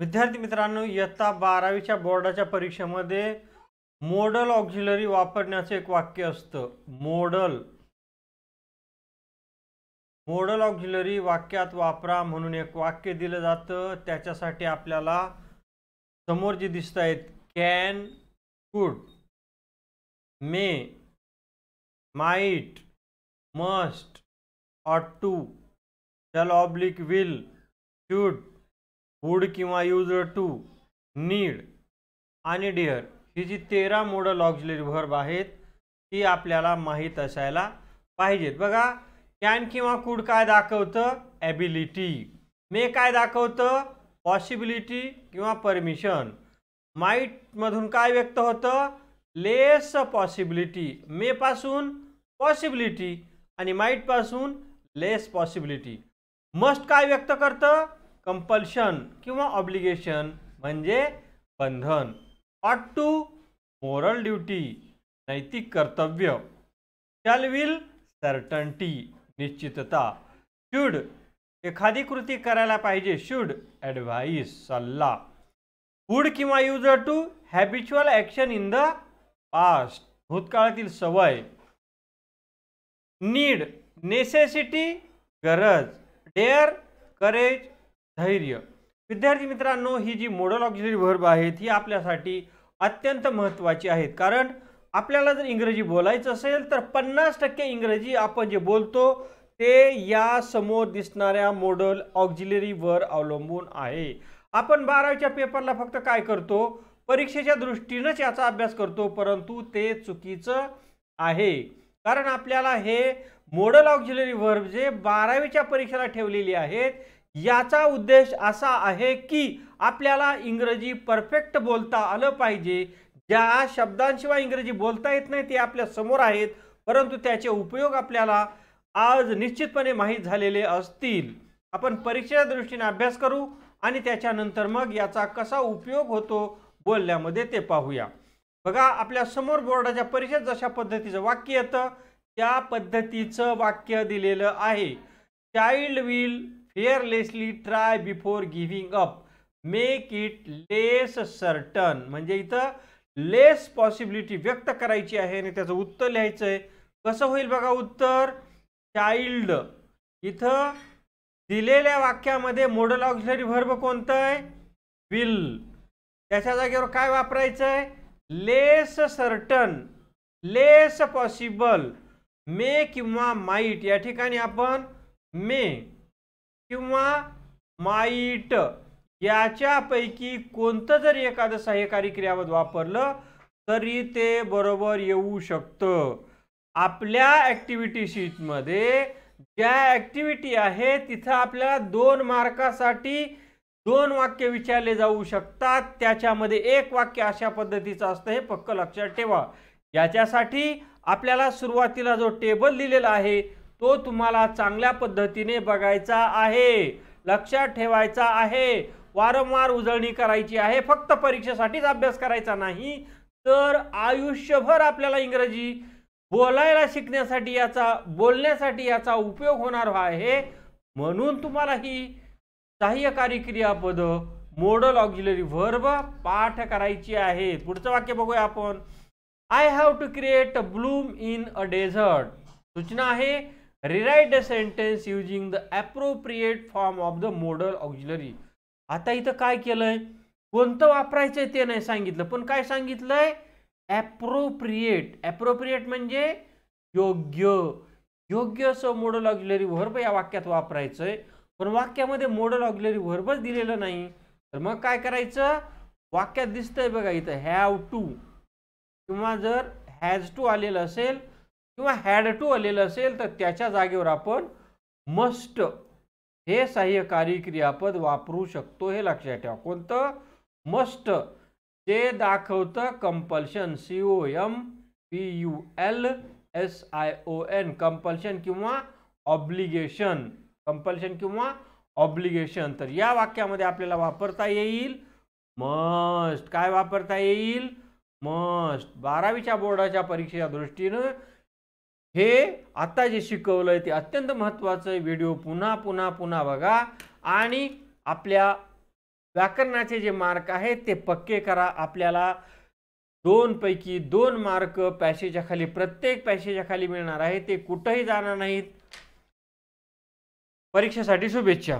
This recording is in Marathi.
विद्यार्थी मित्रांनो इयत्ता बारावीच्या बोर्डाच्या परीक्षेमध्ये मोडल ऑक्झिलरी वापरण्याचं एक वाक्य असतं मोडल मोडल ऑक्झिलरी वाक्यात वापरा म्हणून एक वाक्य दिलं जातं त्याच्यासाठी आपल्याला समोर जे दिसत आहेत can could may might must ought to oblique will should would किंवा युजर टू नीड आणि डिअर ही जी तेरा मॉडल ऑक्झिलरी वर्ब आहेत ती आपल्याला माहीत असायला पाहिजेत बघा कॅन किंवा कूड काय दाखवतं ॲबिलिटी मे काय दाखवतं पॉसिबिलिटी किंवा परमिशन माईटमधून काय व्यक्त होतं लेस पॉसिबिलिटी मेपासून पॉसिबिलिटी आणि माईटपासून लेस पॉसिबिलिटी मस्ट काय व्यक्त करतं कंपल्शन किंवा ऑब्लिगेशन म्हणजे बंधन ऑट टू मोरल ड्युटी नैतिक कर्तव्य शॅल विल सर्टन्टी निश्चितता शूड एखादी कृती करायला पाहिजे शूड ॲडव्हाइस सल्ला वूड किंवा use to habitual action in the past भूतकाळातील सवय नीड नेसेसिटी गरज डेअर करेज धैर्य विद्यार्थी मित्रांनो ही जी मोडल ऑक्झिलरी व्हर्ब आहेत ही आपल्यासाठी अत्यंत महत्त्वाची आहेत कारण आपल्याला जर इंग्रजी बोलायचं असेल तर पन्नास टक्के इंग्रजी आपण जे बोलतो ते या समोर दिसणाऱ्या मॉडल वर अवलंबून आहे आपण बारावीच्या पेपरला फक्त काय करतो परीक्षेच्या दृष्टीनंच याचा अभ्यास करतो परंतु ते चुकीचं आहे कारण आपल्याला हे मॉडल ऑक्झिलरी वर्ब जे बारावीच्या परीक्षेला ठेवलेली आहेत याचा उद्देश असा आहे की आपल्याला इंग्रजी परफेक्ट बोलता आलं पाहिजे ज्या शब्दांशिवाय इंग्रजी बोलता येत नाही ते आपल्या समोर आहेत परंतु त्याचे उपयोग आपल्याला आज निश्चितपणे माहीत झालेले असतील आपण परीक्षेच्या दृष्टीने अभ्यास करू आणि त्याच्यानंतर मग याचा कसा उपयोग होतो बोलण्यामध्ये ते पाहूया बघा आपल्या समोर बोर्डाच्या परीक्षेत जशा पद्धतीचं वाक्य येतं त्या पद्धतीचं वाक्य दिलेलं आहे child will carelessly try before giving up make it less certain म्हणजे इथं लेस पॉसिबिलिटी व्यक्त करायची आहे आणि त्याचं उत्तर लिहायचं आहे कसं होईल बघा उत्तर चाइल्ड इथं दिलेल्या वाक्यामध्ये मोडल ऑक्सिलरी वर्ब कोणतं आहे विल त्याच्या जागेवर काय वापरायचं आहे लेस सर्टन लेस पॉसिबल मे किंवा माईट या ठिकाणी आपण मे किंवा माईट याच्यापैकी कोणतं जर एखादं सहकारी क्रियापद वापरलं तरी ते बरोबर येऊ शकतं आपल्या ॲक्टिव्हिटी शीटमध्ये ज्या ॲक्टिव्हिटी आहे तिथं आपल्याला दोन मार्कासाठी दोन वाक्य विचारले जाऊ शकतात त्याच्यामध्ये एक वाक्य अशा पद्धतीचं असतं हे पक्क लक्षात ठेवा याच्यासाठी आपल्याला सुरुवातीला जो टेबल दिलेला आहे तो तुम्हाला चांगल्या पद्धतीने बघायचा आहे लक्षात ठेवायचा आहे वारंवार उजळणी करायची आहे फक्त परीक्षेसाठीच अभ्यास करायचा नाही तर आयुष्यभर आपल्याला इंग्रजी बोलायला शिकण्यासाठी याचा बोलण्यासाठी याचा उपयोग होणार आहे म्हणून तुम्हाला ही सहाय्यकारी क्रियापद मोडल ऑक्झिलरी व्हर्ब पाठ करायची आहे पुढचं वाक्य बघूया आपण I have to create a bloom in a desert सूचना आहे rewrite the sentence using the appropriate form of the modal auxiliary आता इथं काय केलंय कोणतं वापरायचंय ते नाही सांगितलं पण काय सांगितलंय अप्रोप्रिएट अप्रोप्रिएट म्हणजे योग्य योग्य असं मोडल ऑक्झिलरी व्हर्ब या वाक्यात वापरायचंय पण वाक्यामध्ये मोडल ऑक्झिलरी व्हर्बच दिलेलं नाही तर मग काय करायचं वाक्यात दिसतंय बघा इथं हॅव टू किंवा जर हॅज टू आलेलं असेल किंवा हॅड टू आलेलं असेल तर त्याच्या जागेवर आपण मस्ट हे सहाय्यकारी क्रियापद वापरू शकतो हे लक्षात ठेवा कोणतं मस्ट ते दाखवतं compulsion C O M P U L S I O N compulsion किंवा ऑब्लिगेशन कंपल्शन किंवा ऑब्लिगेशन तर या वाक्यामध्ये आपल्याला वापरता येईल मस्ट काय वापरता येईल मस्ट बारावीच्या बोर्डाच्या परीक्षेच्या दृष्टीनं हे आता जे शिकवलं आहे ते अत्यंत महत्त्वाचं आहे व्हिडिओ पुन्हा पुन्हा पुन्हा बघा आणि आपल्या व्याकरणाचे जे मार्क आहेत ते पक्के करा आपल्याला दोनपैकी दोन मार्क पॅसेजच्या खाली प्रत्येक पॅसेजच्या खाली मिळणार आहे ते कुठंही जाणार नाहीत परीक्षेसाठी शुभेच्छा